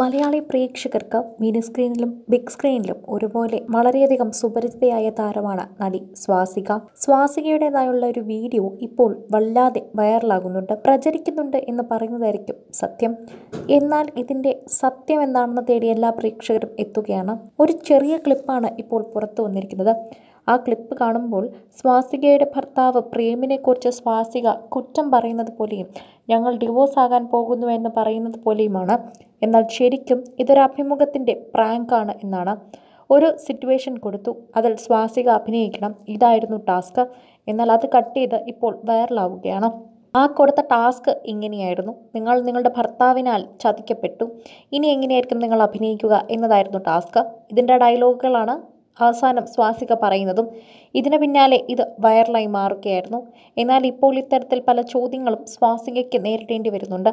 മലയാളി പ്രേക്ഷകർക്ക് mini സ്ക്രീനിലും big സ്ക്രീനിലും ഒരുപോലെ വളരെയധികം സുപരിചിതയായ താരമാണ് നടി സ്വാസിക സ്വാസികയുടേതായുള്ള ഒരു വീഡിയോ ഇപ്പോൾ വല്ലാതെ വൈറലാകുന്നുണ്ട് പ്രചരിക്കുന്നുണ്ട് എന്ന് പറയുന്നതായിരിക്കും സത്യം എന്നാൽ ഇതിൻ്റെ സത്യം എന്താണെന്ന് തേടി എല്ലാ പ്രേക്ഷകരും എത്തുകയാണ് ഒരു ചെറിയ ക്ലിപ്പാണ് ഇപ്പോൾ പുറത്തു വന്നിരിക്കുന്നത് ആ ക്ലിപ്പ് കാണുമ്പോൾ സ്വാസികയുടെ ഭർത്താവ് പ്രേമിനെക്കുറിച്ച് സ്വാസിക കുറ്റം പറയുന്നത് പോലെയും ഞങ്ങൾ ഡിവോഴ്സ് ആകാൻ പോകുന്നു എന്ന് പറയുന്നത് പോലെയുമാണ് എന്നാൽ ശരിക്കും ഇതൊരു പ്രാങ്കാണ് എന്നാണ് ഒരു സിറ്റുവേഷൻ കൊടുത്തു അതിൽ സ്വാസിക അഭിനയിക്കണം ഇതായിരുന്നു ടാസ്ക് എന്നാൽ അത് കട്ട് ചെയ്ത് ഇപ്പോൾ വൈറലാവുകയാണ് ആ കൊടുത്ത ടാസ്ക് ഇങ്ങനെയായിരുന്നു നിങ്ങൾ നിങ്ങളുടെ ഭർത്താവിനാൽ ചതിക്കപ്പെട്ടു ഇനി എങ്ങനെയായിരിക്കും നിങ്ങൾ അഭിനയിക്കുക എന്നതായിരുന്നു ടാസ്ക് ഇതിൻ്റെ ഡയലോഗുകളാണ് അവസാനം സ്വാസിക പറയുന്നതും ഇതിന് പിന്നാലെ ഇത് വൈറലായി മാറുകയായിരുന്നു എന്നാൽ ഇപ്പോൾ ഇത്തരത്തിൽ പല ചോദ്യങ്ങളും സ്വാസികയ്ക്ക് നേരിടേണ്ടി വരുന്നുണ്ട്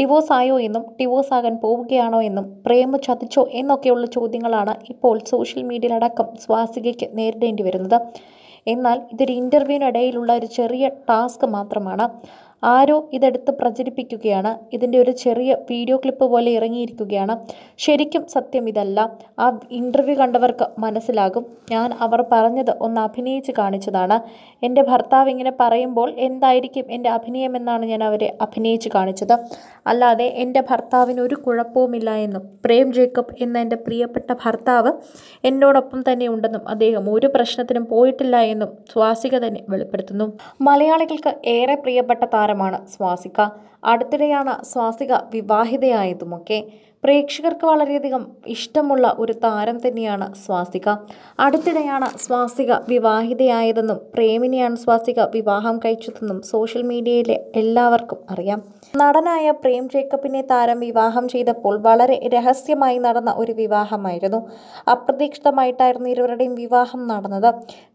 ഡിവോഴ്സ് ആയോ എന്നും ഡിവോഴ്സ് ആകാൻ പോവുകയാണോ എന്നും പ്രേമ ചതിച്ചോ എന്നൊക്കെയുള്ള ചോദ്യങ്ങളാണ് ഇപ്പോൾ സോഷ്യൽ മീഡിയയിലടക്കം സ്വാസികയ്ക്ക് നേരിടേണ്ടി വരുന്നത് എന്നാൽ ഇതൊരു ഇൻ്റർവ്യൂവിനിടയിലുള്ള ഒരു ചെറിയ ടാസ്ക് മാത്രമാണ് ആരോ ഇതെടുത്ത് പ്രചരിപ്പിക്കുകയാണ് ഇതിൻ്റെ ഒരു ചെറിയ വീഡിയോ ക്ലിപ്പ് പോലെ ഇറങ്ങിയിരിക്കുകയാണ് ശരിക്കും സത്യം ഇതല്ല ആ ഇൻ്റർവ്യൂ കണ്ടവർക്ക് മനസ്സിലാകും ഞാൻ അവർ പറഞ്ഞത് ഒന്ന് അഭിനയിച്ച് കാണിച്ചതാണ് എൻ്റെ ഭർത്താവ് ഇങ്ങനെ പറയുമ്പോൾ എന്തായിരിക്കും എൻ്റെ അഭിനയമെന്നാണ് ഞാൻ അവരെ അഭിനയിച്ച് കാണിച്ചത് അല്ലാതെ എൻ്റെ ഭർത്താവിന് ഒരു കുഴപ്പവുമില്ല എന്നും പ്രേം ജേക്കബ് എന്ന എൻ്റെ പ്രിയപ്പെട്ട ഭർത്താവ് എന്നോടൊപ്പം തന്നെ ഉണ്ടെന്നും അദ്ദേഹം ഒരു പ്രശ്നത്തിനും പോയിട്ടില്ല എന്നും സ്വാസിക തന്നെ വെളിപ്പെടുത്തുന്നു മലയാളികൾക്ക് ഏറെ പ്രിയപ്പെട്ട താരം താരമാണ് സ്വാസിക അടുത്തിടെയാണ് സ്വാസിക വിവാഹിതയായതുമൊക്കെ പ്രേക്ഷകർക്ക് വളരെയധികം ഇഷ്ടമുള്ള ഒരു താരം തന്നെയാണ് സ്വാസിക അടുത്തിടെയാണ് സ്വാസിക വിവാഹിതയായതെന്നും പ്രേമിനെയാണ് സ്വാസിക വിവാഹം കഴിച്ചതെന്നും സോഷ്യൽ മീഡിയയിലെ എല്ലാവർക്കും അറിയാം നടനായ പ്രേം ജേക്കബിനെ താരം വിവാഹം ചെയ്തപ്പോൾ വളരെ രഹസ്യമായി നടന്ന ഒരു വിവാഹമായിരുന്നു അപ്രതീക്ഷിതമായിട്ടായിരുന്നു ഇരുവരുടെയും വിവാഹം നടന്നത്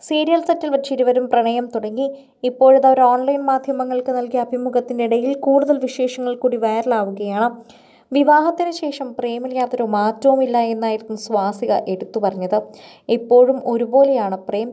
സീരിയൽ സെറ്റിൽ വെച്ച് ഇരുവരും പ്രണയം തുടങ്ങി ഇപ്പോഴത്തെ ഒരു ഓൺലൈൻ മാധ്യമങ്ങൾക്ക് നൽകിയ അഭിമുഖത്തിനിടയിൽ കൂടുതൽ വിശേഷങ്ങൾ കൂടി വൈറലാവുകയാണ് വിവാഹത്തിന് ശേഷം പ്രേമിൽ യാതൊരു ഇല്ല എന്നായിരുന്നു സ്വാസിക എടുത്തു പറഞ്ഞത് ഇപ്പോഴും ഒരുപോലെയാണ് പ്രേം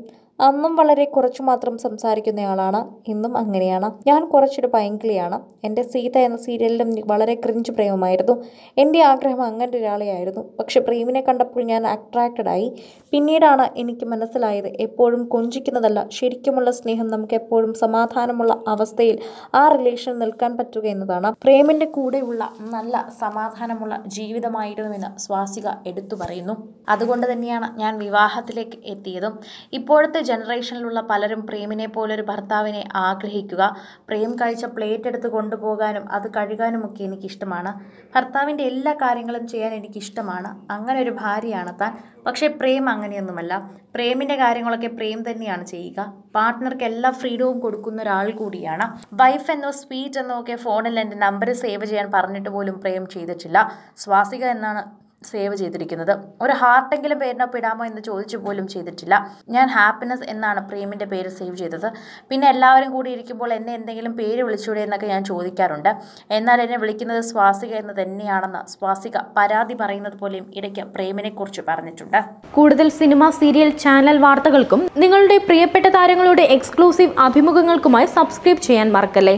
അന്നും വളരെ കുറച്ചു മാത്രം സംസാരിക്കുന്നയാളാണ് ഇന്നും അങ്ങനെയാണ് ഞാൻ കുറച്ചൊരു പയങ്കിളിയാണ് എൻ്റെ സീത എന്ന സീരിയലിലും വളരെ ക്രിഞ്ച് പ്രേമമായിരുന്നു എൻ്റെ ആഗ്രഹം അങ്ങനെ ആയിരുന്നു പക്ഷെ പ്രേമിനെ കണ്ടപ്പോൾ ഞാൻ അട്രാക്റ്റഡ് ആയി പിന്നീടാണ് എനിക്ക് മനസ്സിലായത് എപ്പോഴും കൊഞ്ചിക്കുന്നതല്ല ശരിക്കുമുള്ള സ്നേഹം നമുക്ക് എപ്പോഴും സമാധാനമുള്ള അവസ്ഥയിൽ ആ റിലേഷൻ നിൽക്കാൻ പറ്റുക എന്നതാണ് പ്രേമിൻ്റെ കൂടെയുള്ള നല്ല സമാധാനമുള്ള ജീവിതമായിരുന്നുവെന്ന് സ്വാസിക എടുത്തു പറയുന്നു അതുകൊണ്ട് തന്നെയാണ് ഞാൻ വിവാഹത്തിലേക്ക് എത്തിയതും ഇപ്പോഴത്തെ ജനറേഷനിലുള്ള പലരും പ്രേമിനെ പോലൊരു ഭർത്താവിനെ ആഗ്രഹിക്കുക പ്രേം കഴിച്ച പ്ലേറ്റ് എടുത്ത് കൊണ്ടുപോകാനും അത് ഒക്കെ എനിക്കിഷ്ടമാണ് ഭർത്താവിൻ്റെ എല്ലാ കാര്യങ്ങളും ചെയ്യാൻ എനിക്കിഷ്ടമാണ് അങ്ങനെ ഒരു ഭാര്യയാണ് താൻ പക്ഷേ പ്രേം അങ്ങനെയൊന്നുമല്ല പ്രേമിൻ്റെ കാര്യങ്ങളൊക്കെ പ്രേം തന്നെയാണ് ചെയ്യുക പാർട്ട്ണർക്ക് എല്ലാ ഫ്രീഡവും കൊടുക്കുന്ന ഒരാൾ കൂടിയാണ് വൈഫ് എന്നോ സ്വീറ്റ് എന്നോ ഒക്കെ ഫോണിൽ എൻ്റെ നമ്പർ സേവ് ചെയ്യാൻ പറഞ്ഞിട്ട് പോലും പ്രേം ചെയ്തിട്ടില്ല സ്വാസിക എന്നാണ് സേവ് ചെയ്തിരിക്കുന്നത് ഒരു ഹാർട്ടെങ്കിലും പേരിനൊപ്പം ഇടാമോ എന്ന് ചോദിച്ചു പോലും ചെയ്തിട്ടില്ല ഞാൻ ഹാപ്പിനെസ് എന്നാണ് പ്രേമിൻ്റെ പേര് സേവ് ചെയ്തത് പിന്നെ എല്ലാവരും കൂടി ഇരിക്കുമ്പോൾ എന്നെ എന്തെങ്കിലും പേര് വിളിച്ചൂടെ എന്നൊക്കെ ഞാൻ ചോദിക്കാറുണ്ട് എന്നാൽ എന്നെ വിളിക്കുന്നത് സ്വാസിക എന്ന് തന്നെയാണെന്ന് സ്വാസിക പരാതി പറയുന്നത് പോലെയും ഇടയ്ക്ക് പ്രേമിനെക്കുറിച്ച് പറഞ്ഞിട്ടുണ്ട് കൂടുതൽ സിനിമ സീരിയൽ ചാനൽ വാർത്തകൾക്കും നിങ്ങളുടെ പ്രിയപ്പെട്ട താരങ്ങളുടെ എക്സ്ക്ലൂസീവ് അഭിമുഖങ്ങൾക്കുമായി സബ്സ്ക്രൈബ് ചെയ്യാൻ മറക്കല്ലേ